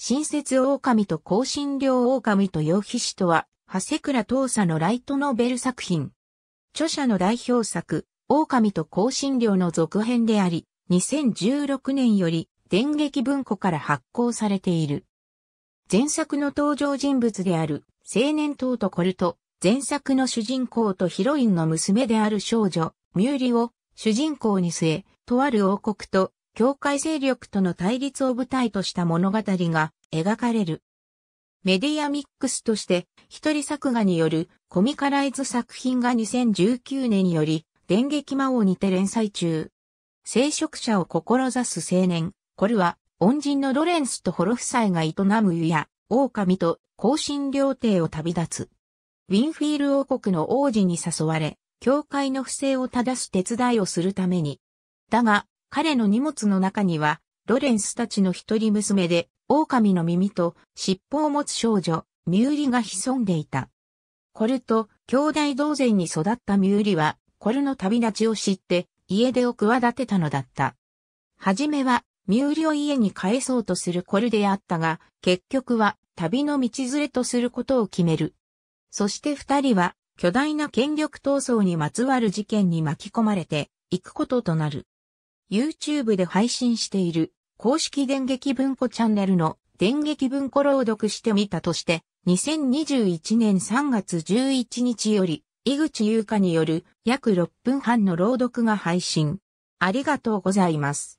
新設狼と香辛料狼と羊皮紙とは、長谷倉東佐のライトノベル作品。著者の代表作、狼と香辛料の続編であり、2016年より電撃文庫から発行されている。前作の登場人物である青年党とコルト、前作の主人公とヒロインの娘である少女、ミューリを主人公に据え、とある王国と教会勢力との対立を舞台とした物語が描かれる。メディアミックスとして一人作画によるコミカライズ作品が2019年より電撃魔王にて連載中。聖職者を志す青年、これは恩人のロレンスとホロ夫妻が営む湯や狼と香進料亭を旅立つ。ウィンフィール王国の王子に誘われ、教会の不正を正す手伝いをするために。だが、彼の荷物の中には、ロレンスたちの一人娘で、狼の耳と尻尾を持つ少女、ミューリが潜んでいた。コルと兄弟同然に育ったミューリは、コルの旅立ちを知って、家出を企てたのだった。はじめは、ミューリを家に帰そうとするコルであったが、結局は、旅の道連れとすることを決める。そして二人は、巨大な権力闘争にまつわる事件に巻き込まれて、行くこととなる。YouTube で配信している公式電撃文庫チャンネルの電撃文庫朗読してみたとして、2021年3月11日より、井口優香による約6分半の朗読が配信。ありがとうございます。